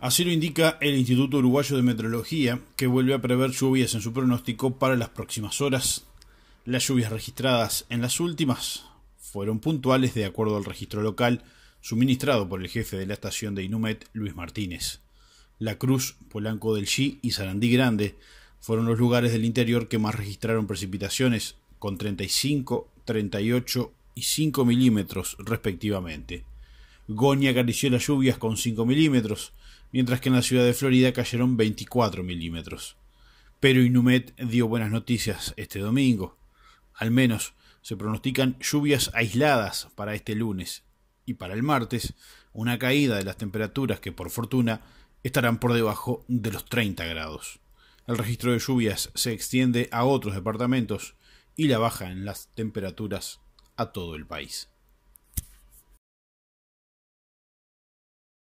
Así lo indica el Instituto Uruguayo de Meteorología, que vuelve a prever lluvias en su pronóstico para las próximas horas. Las lluvias registradas en las últimas fueron puntuales de acuerdo al registro local suministrado por el jefe de la estación de Inumet, Luis Martínez. La Cruz, Polanco del Chi y Sarandí Grande fueron los lugares del interior que más registraron precipitaciones, con 35, 38 y 5 milímetros respectivamente. Goña acarició las lluvias con 5 milímetros, mientras que en la ciudad de Florida cayeron 24 milímetros. Pero Inumet dio buenas noticias este domingo. Al menos se pronostican lluvias aisladas para este lunes y para el martes, una caída de las temperaturas que por fortuna estarán por debajo de los 30 grados. El registro de lluvias se extiende a otros departamentos y la baja en las temperaturas a todo el país.